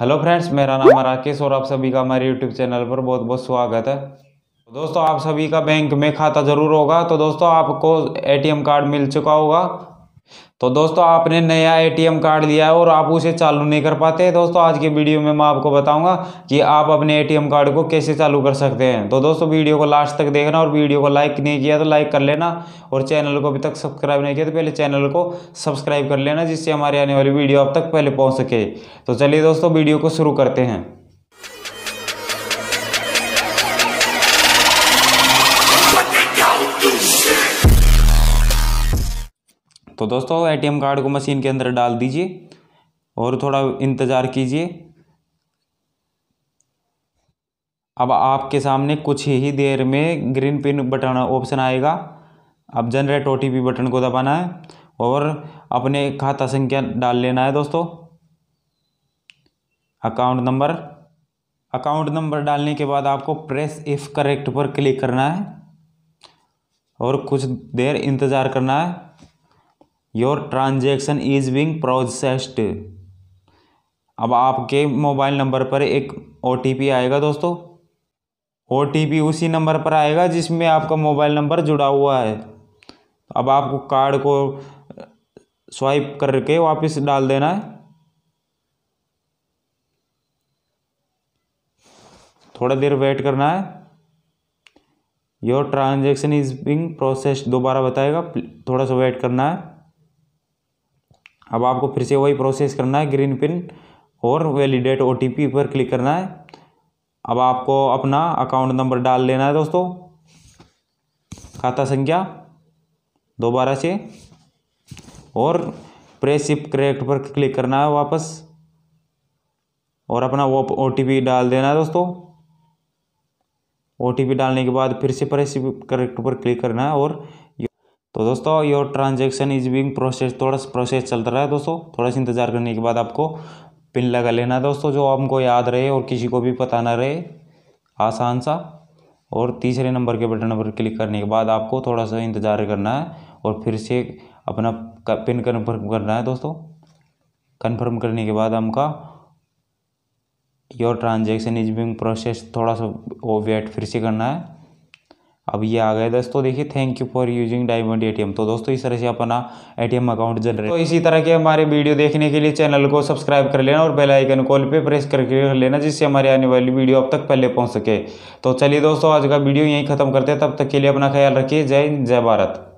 hello friends मेरा नाम है राकेश और आप सभी का हमारे यूट्यूब चैनल पर बहुत बहुत स्वागत है तो दोस्तों आप सभी का बैंक में खाता ज़रूर होगा तो दोस्तों आपको एटीएम कार्ड मिल चुका होगा तो दोस्तों आपने नया एटीएम कार्ड लिया है और आप उसे चालू नहीं कर पाते दोस्तों आज के वीडियो में मैं आपको बताऊंगा कि आप अपने एटीएम कार्ड को कैसे चालू कर सकते हैं तो दोस्तों वीडियो को लास्ट तक देखना और वीडियो को लाइक नहीं किया तो लाइक कर लेना और चैनल को अभी तक सब्सक्राइब नहीं किया तो पहले चैनल को सब्सक्राइब कर लेना जिससे हमारे आने वाली वीडियो अब तक पहले पहुँच सके तो चलिए दोस्तों वीडियो को शुरू करते हैं तो दोस्तों एटीएम कार्ड को मशीन के अंदर डाल दीजिए और थोड़ा इंतज़ार कीजिए अब आपके सामने कुछ ही देर में ग्रीन पिन बटन ऑप्शन आएगा अब जनरेट ओ बटन को दबाना है और अपने खाता संख्या डाल लेना है दोस्तों अकाउंट नंबर अकाउंट नंबर डालने के बाद आपको प्रेस इफ़ करेक्ट पर क्लिक करना है और कुछ देर इंतज़ार करना है your transaction is being processed अब आपके मोबाइल नंबर पर एक ओ आएगा दोस्तों ओ उसी नंबर पर आएगा जिसमें आपका मोबाइल नंबर जुड़ा हुआ है अब आपको कार्ड को स्वाइप करके वापस डाल देना है थोड़ा देर वेट करना है your transaction is being process दोबारा बताएगा थोड़ा सा वेट करना है अब आपको फिर से वही प्रोसेस करना है ग्रीन पिन और वैलिडेट ओ पर क्लिक करना है अब आपको अपना अकाउंट नंबर डाल लेना है दोस्तों खाता संख्या दोबारा से और प्रेस क्रेक्ट करेक्ट पर क्लिक करना है वापस और अपना वो ओ डाल देना है दोस्तों ओ डालने के बाद फिर से प्रेस करेक्ट पर क्लिक करना है और तो दोस्तों your transaction is being process थोड़ा सा प्रोसेस चल रहा है दोस्तों थोड़ा सा इंतज़ार करने के बाद आपको पिन लगा लेना दोस्तों जो हमको याद रहे और किसी को भी पता ना रहे आसान सा और तीसरे नंबर के बटन पर क्लिक करने के बाद आपको थोड़ा सा इंतज़ार करना है और फिर से अपना पिन कन्फर्म करना है दोस्तों कन्फर्म करने के बाद हमका your transaction is being process थोड़ा सा वो वेट फिर से करना है अब ये आ गए दोस्तों देखिए thank you for using diamond ATM तो दोस्तों इस तरह से अपना एटीएम अकाउंट जनरेट तो इसी तरह के हमारे वीडियो देखने के लिए चैनल को सब्सक्राइब कर लेना और बेल आइकन कॉल पे प्रेस करके कर लेना जिससे हमारी आने वाली वीडियो अब तक पहले पहुंच सके तो चलिए दोस्तों आज का वीडियो यहीं खत्म करते हैं तब तक के लिए अपना ख्याल रखिए जय हिंद जय भारत